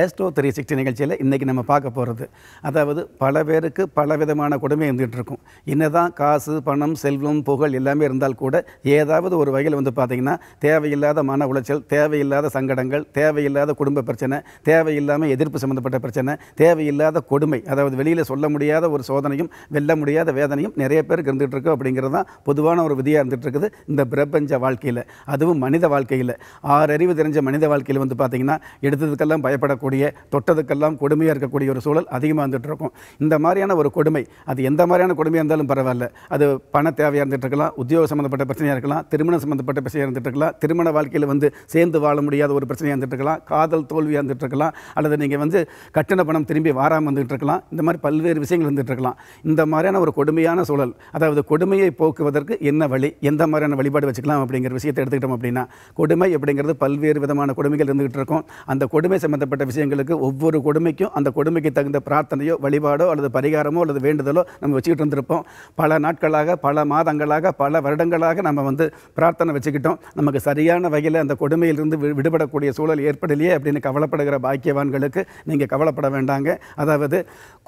ஏஸ்டோ three sixty நிகழ்ச்சியில் இன்றைக்கி நம்ம பார்க்க போகிறது அதாவது பல பேருக்கு பல விதமான கொடுமை இருந்துகிட்ருக்கும் என்ன தான் காசு பணம் செல்வம் புகழ் எல்லாமே இருந்தால் கூட ஏதாவது ஒரு வகையில் வந்து பார்த்திங்கன்னா தேவையில்லாத மன உளைச்சல் தேவையில்லாத சங்கடங்கள் தேவையில்லாத குடும்ப பிரச்சனை தேவையில்லாமல் எதிர்ப்பு சம்மந்தப்பட்ட பிரச்சனை தேவையில்லாத கொடுமை அதாவது வெளியில் சொல்ல முடியாத ஒரு சோதனையும் வெல்ல முடியாத வேதனையும் நிறைய பேருக்கு இருந்துகிட்ருக்கு அப்படிங்கிறது தான் பொதுவான ஒரு விதியாக இருந்துகிட்ருக்குது இந்த பிரபஞ்ச வாழ்க்கையில் அதுவும் மனித வாழ்க்கையில் ஆறறிவு தெரிஞ்ச மனித வாழ்க்கையில் வந்து பார்த்திங்கன்னா எடுத்ததுக்கெல்லாம் பயப்பட இருக்கக்கூடிய தொட்டதுக்கெல்லாம் கொடுமையாக இருக்கக்கூடிய ஒரு சூழல் அதிகமாக இருந்துகிட்ருக்கும் இந்த மாதிரியான ஒரு கொடுமை அது எந்த மாதிரியான கொடுமையாக இருந்தாலும் பரவாயில்ல அது பண தேவையாக இருந்துகிட்டு இருக்கலாம் உத்தியோக சம்மந்தப்பட்ட பிரச்சனையாக இருக்கலாம் திருமணம் சம்மந்தப்பட்ட பிரச்சனையாக இருந்துகிட்டு இருக்கலாம் திருமண வாழ்க்கையில் வந்து சேர்ந்து வாழ முடியாத ஒரு பிரச்சனையாக இருந்துகிட்டு இருக்கலாம் காதல் தோல்வியாக இருந்துகிட்டு இருக்கலாம் அல்லது நீங்கள் வந்து கட்டண பணம் திரும்பி வாராமல் வந்துகிட்டு இருக்கலாம் இந்த மாதிரி பல்வேறு விஷயங்கள் இருந்துகிட்டு இருக்கலாம் இந்த மாதிரியான ஒரு கொடுமையான சூழல் அதாவது கொடுமையை போக்குவதற்கு என்ன வழி எந்த மாதிரியான வழிபாடு வச்சுக்கலாம் அப்படிங்கிற விஷயத்தை எடுத்துக்கிட்டோம் அப்படின்னா கொடுமை அப்படிங்கிறது பல்வேறு விதமான கொடுமைகள் இருந்துகிட்டு இருக்கும் அந்த கொடுமை சம்மந்தப்பட்ட விஷயங்களுக்கு ஒவ்வொரு கொடுமைக்கும் அந்த கொடுமைக்கு தகுந்த பிரார்த்தனையோ வழிபாடோ அல்லது பரிகாரமோ அல்லது வேண்டுதலோ நம்ம வச்சுக்கிட்டு இருந்திருப்போம் பல நாட்களாக பல மாதங்களாக பல வருடங்களாக நம்ம வந்து பிரார்த்தனை வச்சுக்கிட்டோம் நமக்கு சரியான வகையில் அந்த கொடுமையிலிருந்து விடுபடக்கூடிய சூழல் ஏற்படலையே அப்படின்னு கவலைப்படுகிற பாக்கியவான்களுக்கு நீங்கள் கவலைப்பட வேண்டாங்க அதாவது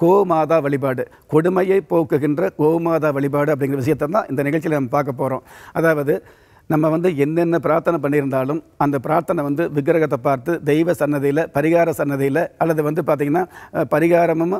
கோமாதா வழிபாடு கொடுமையை போக்குகின்ற கோமாதா வழிபாடு அப்படிங்கிற விஷயத்தை தான் இந்த நிகழ்ச்சியில் நம்ம பார்க்க போகிறோம் அதாவது நம்ம வந்து என்னென்ன பிரார்த்தனை பண்ணியிருந்தாலும் அந்த பிரார்த்தனை வந்து விக்கிரகத்தை பார்த்து தெய்வ சன்னதியில் பரிகார சன்னதியில் அல்லது வந்து பார்த்திங்கன்னா பரிகாரமும்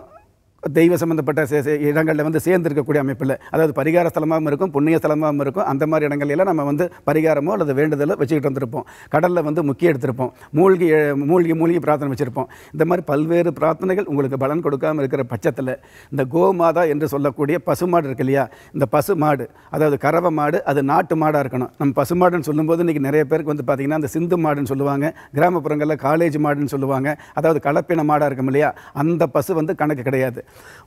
தெய்வ சம்மந்தப்பட்ட இடங்களில் வந்து இருக்கக்கூடிய அமைப்பில் அதாவது பரிகார ஸ்தலமாகவும் இருக்கும் புண்ணிய ஸ்தலமாகவும் இருக்கும் அந்த மாதிரி இடங்கள்லாம் நம்ம வந்து பரிகாரமோ அல்லது வேண்டுதலோ வச்சுக்கிட்டு வந்திருப்போம் கடலில் வந்து முக்கிய எடுத்திருப்போம் மூழ்கி மூழ்கி மூழ்கி பிரார்த்தனை வச்சுருப்போம் இந்த மாதிரி பல்வேறு பிரார்த்தனைகள் உங்களுக்கு பலன் கொடுக்காமல் இருக்கிற பட்சத்தில் இந்த கோமாதா என்று சொல்லக்கூடிய பசுமாடு இருக்கு இல்லையா இந்த பசு மாடு அதாவது கறவை மாடு அது நாட்டு மாடாக இருக்கணும் நம்ம பசுமாடுன்னு சொல்லும்போது இன்றைக்கி நிறைய பேருக்கு வந்து பார்த்திங்கன்னா அந்த சிந்து மாடுன்னு சொல்லுவாங்க கிராமப்புறங்களில் காலேஜ் மாடுன்னு சொல்லுவாங்க அதாவது கலப்பின மாடாக இருக்கும் இல்லையா அந்த பசு வந்து கணக்கு கிடையாது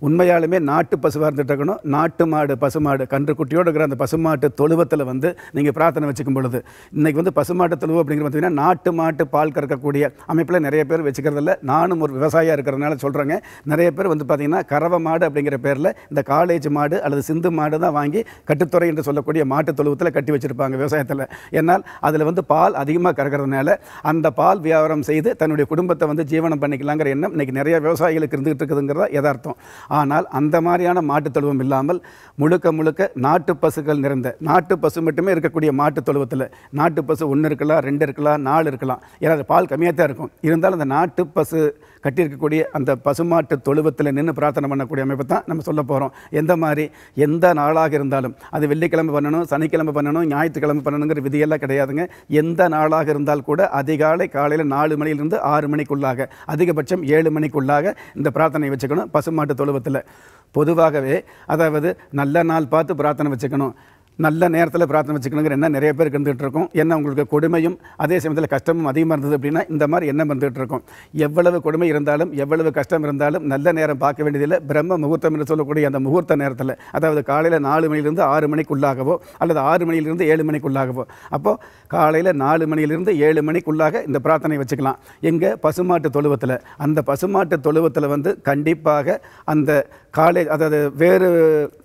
உண்மையாலுமே நாட்டு பசுவாக இருந்துட்டுருக்கணும் இருக்கணும் நாட்டு மாடு பசுமாடு கன்று குட்டியோடு இருக்கிற அந்த பசுமாட்டு தொழுவத்தில் வந்து நீங்கள் பிரார்த்தனை வச்சுக்கும் பொழுது இன்றைக்கி வந்து பசுமாட்டு தொழுவு அப்படிங்கிற பார்த்தீங்கன்னா நாட்டு மாட்டு பால் கறக்கக்கூடிய அமைப்பில் நிறைய பேர் வச்சுக்கிறதில்ல நானும் ஒரு விவசாயியாக இருக்கிறதுனால சொல்கிறேங்க நிறைய பேர் வந்து பார்த்திங்கன்னா கறவை மாடு அப்படிங்கிற பேரில் இந்த காலேஜ் மாடு அல்லது சிந்து மாடு தான் வாங்கி கட்டுத்துறை என்று சொல்லக்கூடிய மாட்டு தொழுவத்தில் கட்டி வச்சுருப்பாங்க விவசாயத்தில் ஏன்னால் அதில் வந்து பால் அதிகமாக கறக்கிறதுனால அந்த பால் வியாபாரம் செய்து தன்னுடைய குடும்பத்தை வந்து ஜீவனம் பண்ணிக்கலாங்கிற எண்ணம் இன்றைக்கி நிறைய விவசாயிகளுக்கு இருந்துகிட்டு இருக்குதுங்கிறதா யதார்த்தம் ஆனால் அந்த மாதிரியான மாட்டுத் தொழுவம் இல்லாமல் முழுக்க முழுக்க நாட்டு பசுக்கள் நிறைந்த நாட்டு பசு மட்டுமே இருக்கக்கூடிய மாட்டுத் தொழுவத்தில் நாட்டு பசு ஒன்று இருக்கலாம் ரெண்டு இருக்கலாம் நாலு இருக்கலாம் ஏன்னா பால் கம்மியாக தான் இருக்கும் இருந்தாலும் அந்த நாட்டு பசு கட்டியிருக்கக்கூடிய அந்த பசுமாட்டு தொழுவத்தில் நின்று பிரார்த்தனை பண்ணக்கூடிய அமைப்பு தான் நம்ம சொல்ல போகிறோம் எந்த மாதிரி எந்த நாளாக இருந்தாலும் அது வெள்ளிக்கிழமை பண்ணணும் சனிக்கிழமை பண்ணணும் ஞாயிற்றுக்கிழமை பண்ணணுங்கிற விதியெல்லாம் கிடையாதுங்க எந்த நாளாக இருந்தால் கூட அதிகாலை காலையில் நாலு மணியிலிருந்து ஆறு மணிக்குள்ளாக அதிகபட்சம் ஏழு மணிக்குள்ளாக இந்த பிரார்த்தனை வச்சுக்கணும் பசுமா மாட்டு தொழுவத்தில் பொதுவாகவே அதாவது நல்ல நாள் பார்த்து பிரார்த்தனை வச்சுக்கணும் நல்ல நேரத்தில் பிரார்த்தனை வச்சுக்கணுங்கிற எண்ணம் நிறைய பேர் இருந்துகிட்டு இருக்கும் என்ன உங்களுக்கு கொடுமையும் அதே சமயத்தில் கஷ்டமும் அதிகமாக இருந்தது அப்படின்னா இந்த மாதிரி எண்ணம் வந்துகிட்டு இருக்கும் எவ்வளவு கொடுமை இருந்தாலும் எவ்வளவு கஷ்டம் இருந்தாலும் நல்ல நேரம் பார்க்க வேண்டியதில்லை பிரம்ம முகூர்த்தம் என்று சொல்லக்கூடிய அந்த முகூர்த்த நேரத்தில் அதாவது காலையில் நாலு மணியிலிருந்து ஆறு மணிக்குள்ளாகவோ அல்லது ஆறு மணியிலிருந்து ஏழு மணிக்குள்ளாகவோ அப்போது காலையில் நாலு மணியிலிருந்து ஏழு மணிக்குள்ளாக இந்த பிரார்த்தனை வச்சுக்கலாம் எங்கே பசுமாட்டு தொழுவத்தில் அந்த பசுமாட்டு தொழுவத்தில் வந்து கண்டிப்பாக அந்த காலேஜ் அதாவது வேறு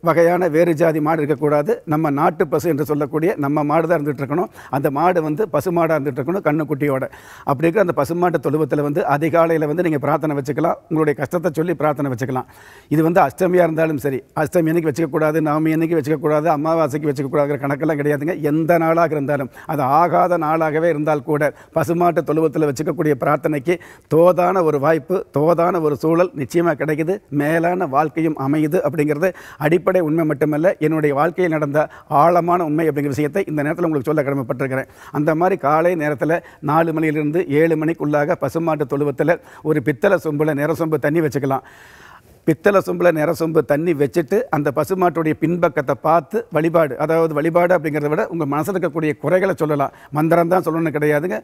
வகையான வேறு ஜாதி மாடு இருக்கக்கூடாது நம்ம நாட்டு பசு என்று சொல்லக்கூடிய நம்ம மாடு தான் இருந்துகிட்டு இருக்கணும் அந்த மாடு வந்து பசு மாடாக இருந்துகிட்டு இருக்கணும் கண்ணுக்குட்டியோட அப்படி இருக்கிற அந்த பசுமாட்டு தொழுவத்தில் வந்து அதிகாலையில் வந்து நீங்கள் பிரார்த்தனை வச்சுக்கலாம் உங்களுடைய கஷ்டத்தை சொல்லி பிரார்த்தனை வச்சுக்கலாம் இது வந்து அஷ்டமியாக இருந்தாலும் சரி அஷ்டமி என்றைக்கு வச்சுக்கக்கூடாது நவமி அன்னைக்கு வச்சுக்கக்கூடாது அமாவாசைக்கு வச்சுக்கக்கூடாதுங்கிற கணக்கெல்லாம் கிடையாதுங்க எந்த நாளாக இருந்தாலும் அது ஆகாத நாளாகவே இருந்தால் கூட பசுமாட்டு தொழுவத்தில் வச்சுக்கக்கூடிய பிரார்த்தனைக்கு தோதான ஒரு வாய்ப்பு தோதான ஒரு சூழல் நிச்சயமாக கிடைக்குது மேலான வாழ்க்கை வாழ்க்கையும் அமையுது அப்படிங்கிறது அடிப்படை உண்மை மட்டுமல்ல என்னுடைய வாழ்க்கையில் நடந்த ஆழமான உண்மை அப்படிங்கிற விஷயத்தை இந்த நேரத்தில் உங்களுக்கு சொல்ல கடமைப்பட்டிருக்கிறேன் அந்த மாதிரி காலை நேரத்தில் நாலு மணியிலிருந்து ஏழு மணிக்குள்ளாக பசுமாட்டு தொழுவத்தில் ஒரு பித்தளை சொம்பில் சொம்பு தண்ணி வச்சுக்கலாம் பித்தளை சொம்பில் நிற சொம்பு தண்ணி வச்சுட்டு அந்த பசுமாட்டுடைய பின்பக்கத்தை பார்த்து வழிபாடு அதாவது வழிபாடு அப்படிங்கிறத விட உங்கள் மனசில் இருக்கக்கூடிய குறைகளை சொல்லலாம் மந்திரம் தான் சொல்லணும்னு கிடையாதுங்க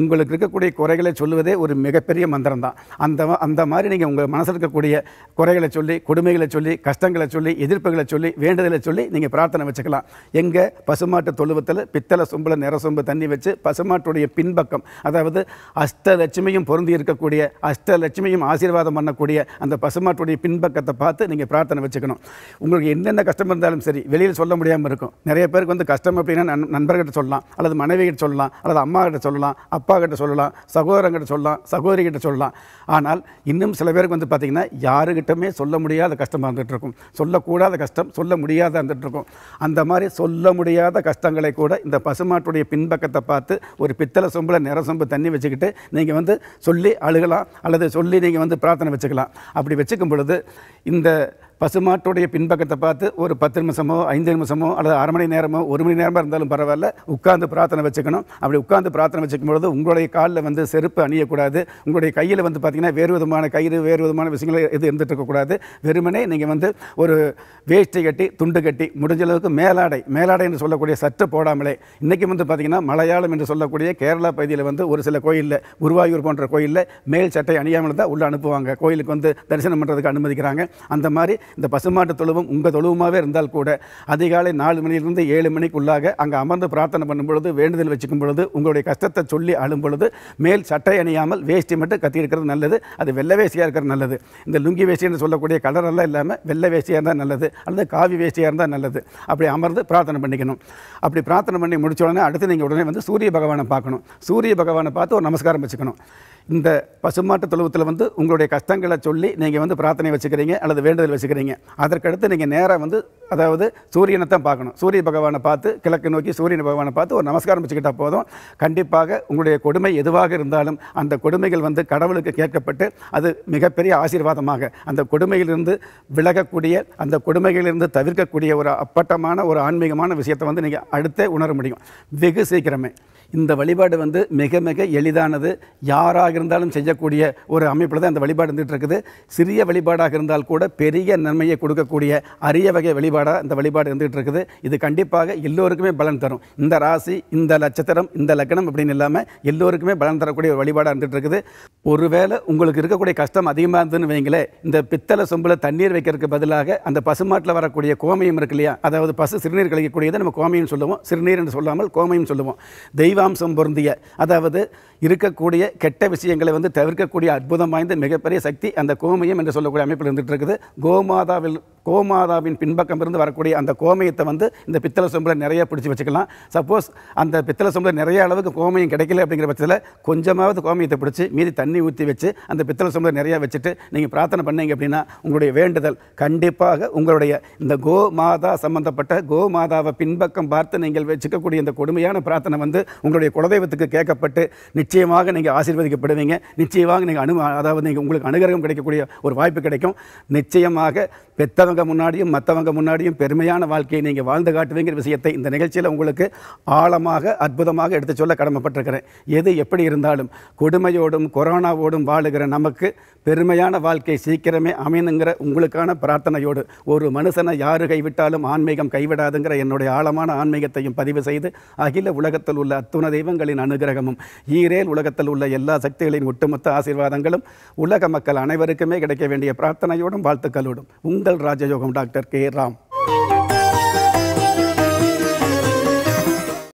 உங்களுக்கு இருக்கக்கூடிய குறைகளை சொல்லுவதே ஒரு மிகப்பெரிய மந்திரம் தான் அந்த அந்த மாதிரி நீங்கள் உங்கள் மனசில் இருக்கக்கூடிய குறைகளை சொல்லி கொடுமைகளை சொல்லி கஷ்டங்களை சொல்லி எதிர்ப்புகளை சொல்லி வேண்டுதலை சொல்லி நீங்கள் பிரார்த்தனை வச்சுக்கலாம் எங்கள் பசுமாட்டு தொழுவத்தில் பித்தளை சொம்பில் நிற சொம்பு தண்ணி வச்சு பசுமாட்டுடைய பின்பக்கம் அதாவது அஷ்டலட்சுமியும் பொருந்தி இருக்கக்கூடிய அஷ்டலட்சுமியும் ஆசீர்வாதம் பண்ணக்கூடிய அந்த பசுமாட்டுடைய பின்பக்கத்தை பார்த்து நீங்கள் பிரார்த்தனை வச்சுக்கணும் உங்களுக்கு எந்தெந்த கஷ்டம் இருந்தாலும் சரி வெளியில் சொல்ல முடியாமல் இருக்கும் நிறைய பேருக்கு வந்து கஷ்டம் அப்படின்னா நண்பர்கிட்ட சொல்லலாம் அல்லது மனைவிகிட்ட சொல்லலாம் அல்லது அம்மா கிட்ட சொல்லலாம் அப்பா கிட்ட சொல்லலாம் சகோதரங்கிட்ட சொல்லலாம் சகோதரிகிட்ட சொல்லலாம் ஆனால் இன்னும் சில பேருக்கு வந்து பார்த்திங்கன்னா யாருக்கிட்டமே சொல்ல முடியாத கஷ்டமாக இருந்துகிட்டு இருக்கும் சொல்லக்கூடாத கஷ்டம் சொல்ல முடியாத இருந்துகிட்டு இருக்கும் அந்த மாதிரி சொல்ல முடியாத கஷ்டங்களை கூட இந்த பசுமாட்டுடைய பின்பக்கத்தை பார்த்து ஒரு பித்தளை சொம்பில் நிற சொம்பு தண்ணி வச்சுக்கிட்டு நீங்கள் வந்து சொல்லி அழுகலாம் அல்லது சொல்லி நீங்கள் வந்து பிரார்த்தனை வச்சுக்கலாம் அப்படி வச்சுக்கும் பொழுது இந்த பசுமாட்டுடைய பின்பக்கத்தை பார்த்து ஒரு பத்து நிமிஷமோ ஐந்து நிமிஷமோ அல்லது அரை மணி நேரமோ ஒரு மணி நேரமாக இருந்தாலும் பரவாயில்ல உட்காந்து பிரார்த்தனை வச்சுக்கணும் அப்படி உட்காந்து பிரார்த்தனை வச்சுக்கும் பொழுது உங்களுடைய காலில் வந்து செருப்பு அணியக்கூடாது உங்களுடைய கையில் வந்து பார்த்திங்கன்னா வேறு விதமான கயிறு வேறு விதமான விஷயங்கள் எது இருந்துட்டு இருக்கக்கூடாது வெறுமனே நீங்கள் வந்து ஒரு வேஷ்டி கட்டி துண்டு கட்டி முடிஞ்ச அளவுக்கு மேலாடை மேலாடை என்று சொல்லக்கூடிய சற்று போடாமலே இன்றைக்கி வந்து பார்த்திங்கன்னா மலையாளம் என்று சொல்லக்கூடிய கேரளா பகுதியில் வந்து ஒரு சில கோயிலில் குருவாயூர் போன்ற கோயிலில் மேல் சட்டை அணியாமல் தான் உள்ளே அனுப்புவாங்க கோயிலுக்கு வந்து தரிசனம் பண்ணுறதுக்கு அனுமதிக்கிறாங்க அந்த மாதிரி இந்த பசுமாட்டு தொழுவும் உங்கள் தொழுவுமாகவே இருந்தால் கூட அதிகாலை நாலு மணியிலிருந்து ஏழு மணிக்குள்ளாக அங்கே அமர்ந்து பிரார்த்தனை பண்ணும் பொழுது வேண்டுதல் வச்சுக்கும் பொழுது உங்களுடைய கஷ்டத்தை சொல்லி அழும் பொழுது மேல் சட்டை அணியாமல் வேஷ்டி மட்டும் கத்தியிருக்கிறது நல்லது அது வெள்ளை வேஷ்டியாக இருக்கிறது நல்லது இந்த லுங்கி வேஷ்டின்னு சொல்லக்கூடிய கலரெல்லாம் இல்லாமல் வெள்ளை வேஷ்டியாக இருந்தால் நல்லது அல்லது காவி வேஷ்டியாக இருந்தால் நல்லது அப்படி அமர்ந்து பிரார்த்தனை பண்ணிக்கணும் அப்படி பிரார்த்தனை பண்ணி முடிச்ச உடனே அடுத்து நீங்கள் உடனே வந்து சூரிய பகவானை பார்க்கணும் சூரிய பகவானை பார்த்து ஒரு நமஸ்காரம் வச்சுக்கணும் இந்த பசுமாட்டு தொழுவத்தில் வந்து உங்களுடைய கஷ்டங்களை சொல்லி நீங்கள் வந்து பிரார்த்தனை வச்சுக்கிறீங்க அல்லது வேண்டுதல் வச்சுக்கிறீங்க பார்க்குறீங்க அதற்கடுத்து நீங்கள் நேராக வந்து அதாவது சூரியனை தான் பார்க்கணும் சூரிய பகவானை பார்த்து கிழக்கு நோக்கி சூரியன் பகவானை பார்த்து ஒரு நமஸ்காரம் வச்சுக்கிட்டால் போதும் கண்டிப்பாக உங்களுடைய கொடுமை எதுவாக இருந்தாலும் அந்த கொடுமைகள் வந்து கடவுளுக்கு கேட்கப்பட்டு அது மிகப்பெரிய ஆசீர்வாதமாக அந்த கொடுமையிலிருந்து விலகக்கூடிய அந்த கொடுமைகளிலிருந்து தவிர்க்கக்கூடிய ஒரு அப்பட்டமான ஒரு ஆன்மீகமான விஷயத்தை வந்து நீங்கள் அடுத்தே உணர முடியும் வெகு சீக்கிரமே இந்த வழிபாடு வந்து மிக மிக எளிதானது யாராக இருந்தாலும் செய்யக்கூடிய ஒரு அமைப்பில் தான் இந்த வழிபாடு இருந்துகிட்டு இருக்குது சிறிய வழிபாடாக இருந்தால் கூட பெரிய நன்மையை கொடுக்கக்கூடிய அரிய வகை வழிபாடு வழிபாடாக இந்த வழிபாடு இருந்துகிட்டு இருக்குது இது கண்டிப்பாக எல்லோருக்குமே பலன் தரும் இந்த ராசி இந்த நட்சத்திரம் இந்த லக்னம் அப்படின்னு இல்லாமல் எல்லோருக்குமே பலன் தரக்கூடிய ஒரு வழிபாடாக இருந்துகிட்டு இருக்குது ஒருவேளை உங்களுக்கு இருக்கக்கூடிய கஷ்டம் அதிகமாக இருந்ததுன்னு வைங்களே இந்த பித்தளை சொம்பில் தண்ணீர் வைக்கிறதுக்கு பதிலாக அந்த பசுமாட்டில் வரக்கூடிய கோமையும் இருக்கு இல்லையா அதாவது பசு சிறுநீர் கழிக்கக்கூடியதை நம்ம கோமையும் சொல்லுவோம் சிறுநீர் என்று சொல்லாமல் கோமையும் சொல்லுவோம் தெய்வாம்சம் பொருந்திய அதாவது இருக்கக்கூடிய கெட்ட விஷயங்களை வந்து தவிர்க்கக்கூடிய அற்புதம் வாய்ந்த மிகப்பெரிய சக்தி அந்த கோமயம் என்று சொல்லக்கூடிய அமைப்பில் இருந்துகிட்டு இருக்குது கோமாதாவில் கோமாதாவின் பின்பக்கம் இருந்து வரக்கூடிய அந்த கோமயத்தை வந்து இந்த பித்தளை சொம்பில் நிறைய பிடிச்சி வச்சுக்கலாம் சப்போஸ் அந்த பித்தளை சொம்பில் நிறைய அளவுக்கு கோமயம் கிடைக்கல அப்படிங்கிற பட்சத்தில் கொஞ்சமாவது கோமயத்தை பிடிச்சி மீதி தண்ணி ஊற்றி வச்சு அந்த பித்தளை சொம்பில் நிறையா வச்சுட்டு நீங்கள் பிரார்த்தனை பண்ணீங்க அப்படின்னா உங்களுடைய வேண்டுதல் கண்டிப்பாக உங்களுடைய இந்த கோ மாதா சம்பந்தப்பட்ட கோ மாதாவை பின்பக்கம் பார்த்து நீங்கள் வச்சுக்கக்கூடிய இந்த கொடுமையான பிரார்த்தனை வந்து உங்களுடைய குலதெய்வத்துக்கு கேட்கப்பட்டு நிச்சயமாக நீங்கள் ஆசீர்வதிக்கப்படுவீங்க நிச்சயமாக நீங்கள் அனு அதாவது நீங்கள் உங்களுக்கு அனுகிரகம் கிடைக்கக்கூடிய ஒரு வாய்ப்பு கிடைக்கும் நிச்சயமாக பெத்தவங்க மற்றவங்க முன்னாடியும் மற்றவங்க முன்னாடியும் பெருமையான வாழ்க்கையை நீங்கள் வாழ்ந்து காட்டுவீங்கிற விஷயத்தை இந்த நிகழ்ச்சியில் உங்களுக்கு ஆழமாக அற்புதமாக எடுத்து சொல்ல கடமைப்பட்டிருக்கிறேன் எது எப்படி இருந்தாலும் கொடுமையோடும் கொரோனாவோடும் வாழுகிற நமக்கு பெருமையான வாழ்க்கை சீக்கிரமே அமையணுங்கிற உங்களுக்கான பிரார்த்தனையோடு ஒரு மனுஷனை யாரு கைவிட்டாலும் ஆன்மீகம் கைவிடாதுங்கிற என்னுடைய ஆழமான ஆன்மீகத்தையும் பதிவு செய்து அகில உலகத்தில் உள்ள அத்துண தெய்வங்களின் அனுகிரகமும் ஈரேல் உலகத்தில் உள்ள எல்லா சக்திகளின் ஒட்டுமொத்த ஆசீர்வாதங்களும் உலக மக்கள் அனைவருக்குமே கிடைக்க வேண்டிய பிரார்த்தனையோடும் வாழ்த்துக்களோடும் உங்கள் ராஜ जो हम डॉक्टर के राम